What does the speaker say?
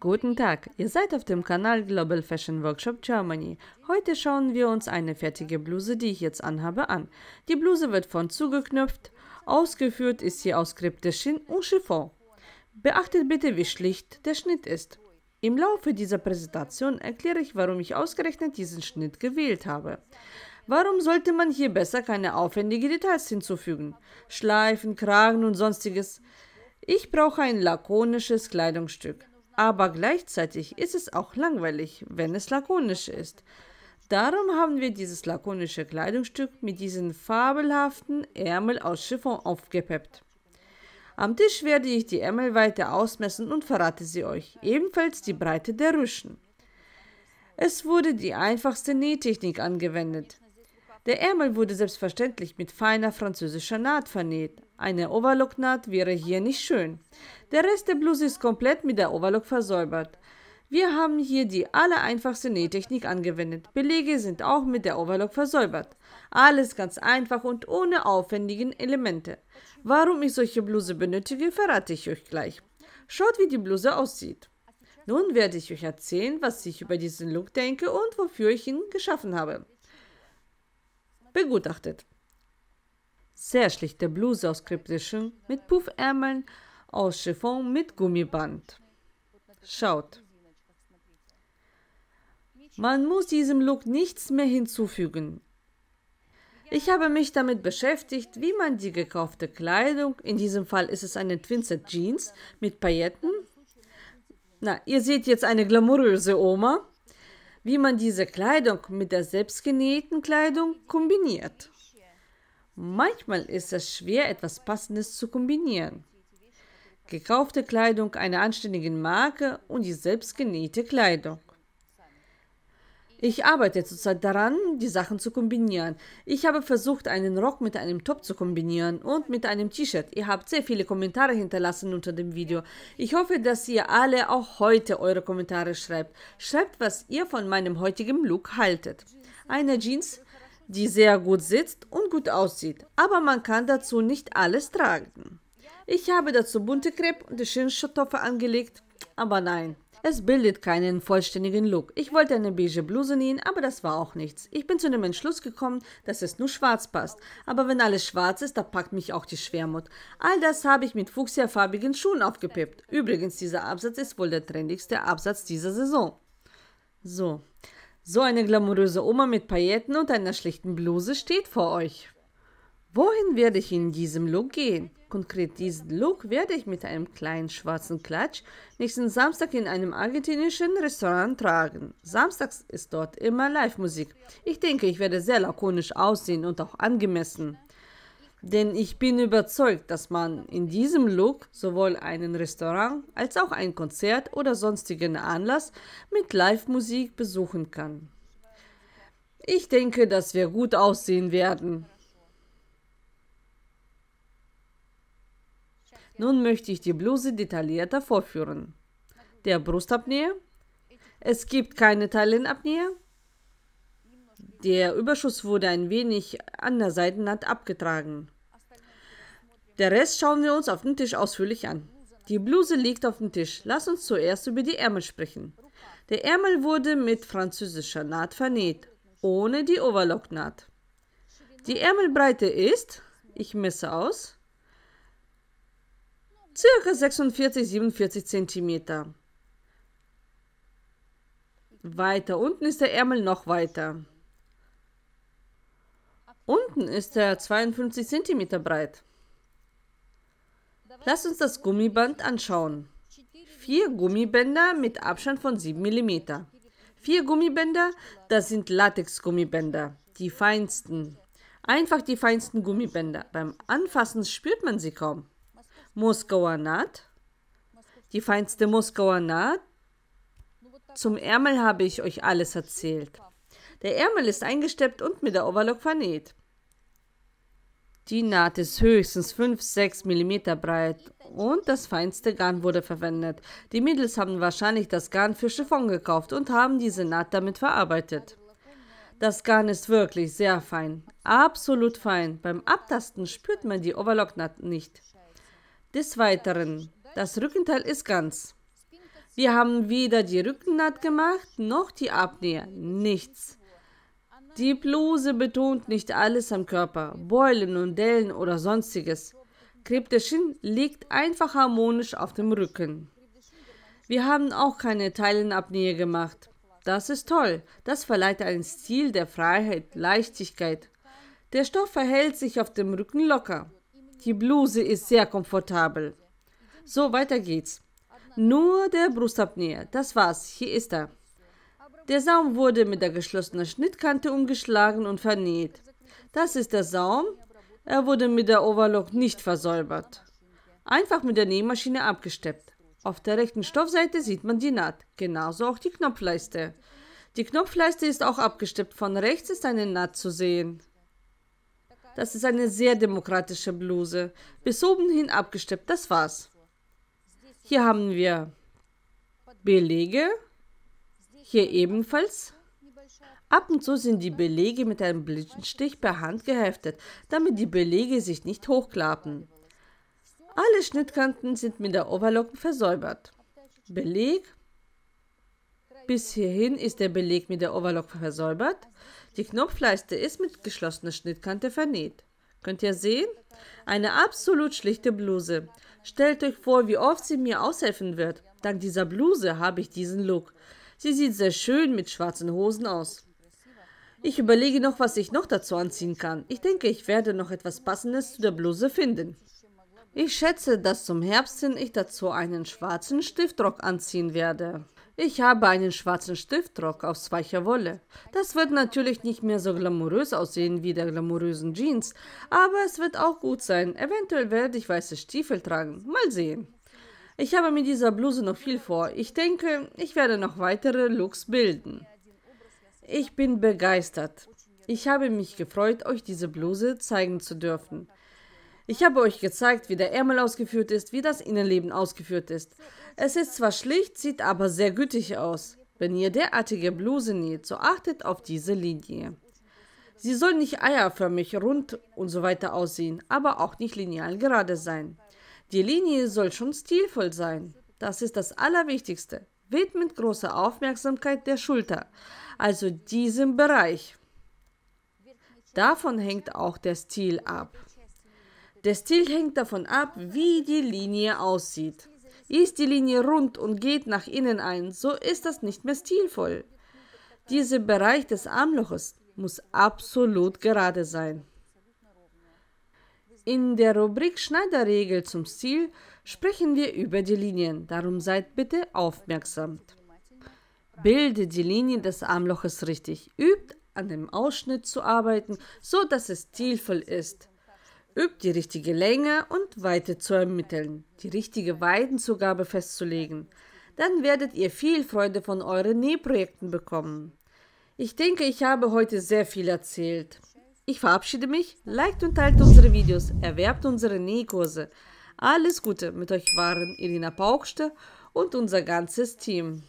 Guten Tag, ihr seid auf dem Kanal Global Fashion Workshop Germany. Heute schauen wir uns eine fertige Bluse, die ich jetzt anhabe, an. Die Bluse wird von zugeknöpft, ausgeführt ist sie aus kryptischen und Chiffon. Beachtet bitte, wie schlicht der Schnitt ist. Im Laufe dieser Präsentation erkläre ich, warum ich ausgerechnet diesen Schnitt gewählt habe. Warum sollte man hier besser keine aufwendigen Details hinzufügen? Schleifen, Kragen und sonstiges. Ich brauche ein lakonisches Kleidungsstück aber gleichzeitig ist es auch langweilig, wenn es lakonisch ist. Darum haben wir dieses lakonische Kleidungsstück mit diesen fabelhaften Ärmel aus Chiffon aufgepeppt. Am Tisch werde ich die Ärmelweite ausmessen und verrate sie euch, ebenfalls die Breite der Rüschen. Es wurde die einfachste Nähtechnik angewendet. Der Ärmel wurde selbstverständlich mit feiner französischer Naht vernäht. Eine Overlocknaht wäre hier nicht schön. Der Rest der Bluse ist komplett mit der Overlock versäubert. Wir haben hier die allereinfachste Nähtechnik angewendet. Belege sind auch mit der Overlock versäubert. Alles ganz einfach und ohne aufwendigen Elemente. Warum ich solche Bluse benötige, verrate ich euch gleich. Schaut, wie die Bluse aussieht. Nun werde ich euch erzählen, was ich über diesen Look denke und wofür ich ihn geschaffen habe begutachtet. Sehr schlichte Bluse aus Kryptischen mit Puffärmeln aus Chiffon mit Gummiband. Schaut. Man muss diesem Look nichts mehr hinzufügen. Ich habe mich damit beschäftigt, wie man die gekaufte Kleidung, in diesem Fall ist es eine Twinset Jeans mit Pailletten, na, ihr seht jetzt eine glamouröse Oma, wie man diese Kleidung mit der selbstgenähten Kleidung kombiniert. Manchmal ist es schwer, etwas Passendes zu kombinieren. Gekaufte Kleidung einer anständigen Marke und die selbstgenähte Kleidung. Ich arbeite zurzeit daran, die Sachen zu kombinieren. Ich habe versucht, einen Rock mit einem Top zu kombinieren und mit einem T-Shirt. Ihr habt sehr viele Kommentare hinterlassen unter dem Video. Ich hoffe, dass ihr alle auch heute eure Kommentare schreibt. Schreibt, was ihr von meinem heutigen Look haltet. Eine Jeans, die sehr gut sitzt und gut aussieht, aber man kann dazu nicht alles tragen. Ich habe dazu bunte Crepe und Schienenstoffe angelegt, aber nein, es bildet keinen vollständigen Look. Ich wollte eine beige Bluse nähen, aber das war auch nichts. Ich bin zu dem Entschluss gekommen, dass es nur schwarz passt. Aber wenn alles schwarz ist, da packt mich auch die Schwermut. All das habe ich mit fuchsia-farbigen Schuhen aufgepippt. Übrigens, dieser Absatz ist wohl der trendigste Absatz dieser Saison. So. So eine glamouröse Oma mit Pailletten und einer schlichten Bluse steht vor euch. Wohin werde ich in diesem Look gehen? Konkret diesen Look werde ich mit einem kleinen schwarzen Klatsch nächsten Samstag in einem argentinischen Restaurant tragen. Samstags ist dort immer Live-Musik. Ich denke, ich werde sehr lakonisch aussehen und auch angemessen. Denn ich bin überzeugt, dass man in diesem Look sowohl einen Restaurant als auch ein Konzert oder sonstigen Anlass mit Live-Musik besuchen kann. Ich denke, dass wir gut aussehen werden. Nun möchte ich die Bluse detaillierter vorführen. Der Brustabnäher. Es gibt keine Taillenabnäher. Der Überschuss wurde ein wenig an der Seitennaht abgetragen. Der Rest schauen wir uns auf dem Tisch ausführlich an. Die Bluse liegt auf dem Tisch. Lass uns zuerst über die Ärmel sprechen. Der Ärmel wurde mit französischer Naht vernäht, ohne die Overlocknaht. Die Ärmelbreite ist, ich messe aus, circa 46-47 cm. Weiter unten ist der Ärmel noch weiter. Unten ist er 52 cm breit. Lass uns das Gummiband anschauen. Vier Gummibänder mit Abstand von 7 mm. Vier Gummibänder, das sind Latex-Gummibänder, die feinsten. Einfach die feinsten Gummibänder. Beim Anfassen spürt man sie kaum. Moskauer Naht, die feinste Moskauer Naht. Zum Ärmel habe ich euch alles erzählt. Der Ärmel ist eingesteppt und mit der Overlock vernäht. Die Naht ist höchstens 5-6 mm breit und das feinste Garn wurde verwendet. Die Mädels haben wahrscheinlich das Garn für Chiffon gekauft und haben diese Naht damit verarbeitet. Das Garn ist wirklich sehr fein, absolut fein. Beim Abtasten spürt man die Overlocknaht nicht. Des Weiteren, das Rückenteil ist ganz. Wir haben weder die Rückennaht gemacht, noch die Apnea, nichts. Die Bluse betont nicht alles am Körper, Beulen und Dellen oder sonstiges. Krepteschin liegt einfach harmonisch auf dem Rücken. Wir haben auch keine Teilenabnähe gemacht. Das ist toll. Das verleiht einen Stil der Freiheit, Leichtigkeit. Der Stoff verhält sich auf dem Rücken locker. Die Bluse ist sehr komfortabel. So, weiter geht's. Nur der Brustabnäher. Das war's. Hier ist er. Der Saum wurde mit der geschlossenen Schnittkante umgeschlagen und vernäht. Das ist der Saum. Er wurde mit der Overlock nicht versäubert. Einfach mit der Nähmaschine abgesteppt. Auf der rechten Stoffseite sieht man die Naht, genauso auch die Knopfleiste. Die Knopfleiste ist auch abgesteppt, von rechts ist eine Naht zu sehen. Das ist eine sehr demokratische Bluse. Bis oben hin abgesteppt, das war's. Hier haben wir Belege. Hier ebenfalls. Ab und zu sind die Belege mit einem Blindenstich per Hand geheftet, damit die Belege sich nicht hochklappen. Alle Schnittkanten sind mit der Overlock versäubert. Beleg, bis hierhin ist der Beleg mit der Overlock versäubert. Die Knopfleiste ist mit geschlossener Schnittkante vernäht. Könnt ihr sehen? Eine absolut schlichte Bluse. Stellt euch vor, wie oft sie mir aushelfen wird. Dank dieser Bluse habe ich diesen Look. Sie sieht sehr schön mit schwarzen Hosen aus. Ich überlege noch, was ich noch dazu anziehen kann. Ich denke, ich werde noch etwas Passendes zu der Bluse finden. Ich schätze, dass zum Herbst hin ich dazu einen schwarzen Stiftrock anziehen werde. Ich habe einen schwarzen Stiftrock aus weicher Wolle. Das wird natürlich nicht mehr so glamourös aussehen wie der glamourösen Jeans, aber es wird auch gut sein. Eventuell werde ich weiße Stiefel tragen. Mal sehen. Ich habe mit dieser Bluse noch viel vor. Ich denke, ich werde noch weitere Looks bilden. Ich bin begeistert. Ich habe mich gefreut, euch diese Bluse zeigen zu dürfen. Ich habe euch gezeigt, wie der Ärmel ausgeführt ist, wie das Innenleben ausgeführt ist. Es ist zwar schlicht, sieht aber sehr gütig aus. Wenn ihr derartige Bluse näht, so achtet auf diese Linie. Sie soll nicht eierförmig, rund und so weiter aussehen, aber auch nicht lineal gerade sein. Die Linie soll schon stilvoll sein. Das ist das Allerwichtigste. Widmet große Aufmerksamkeit der Schulter, also diesem Bereich. Davon hängt auch der Stil ab. Der Stil hängt davon ab, wie die Linie aussieht. Ist die Linie rund und geht nach innen ein, so ist das nicht mehr stilvoll. Dieser Bereich des Armloches muss absolut gerade sein. In der Rubrik Schneiderregel zum Stil sprechen wir über die Linien, darum seid bitte aufmerksam. Bilde die Linie des Armloches richtig, übt an dem Ausschnitt zu arbeiten, so dass es stilvoll ist. Übt die richtige Länge und Weite zu ermitteln, die richtige Weidenzugabe festzulegen. Dann werdet ihr viel Freude von euren Nähprojekten bekommen. Ich denke, ich habe heute sehr viel erzählt. Ich verabschiede mich. Liked und teilt unsere Videos. Erwerbt unsere Nähkurse. Alles Gute mit euch waren Irina Paukste und unser ganzes Team.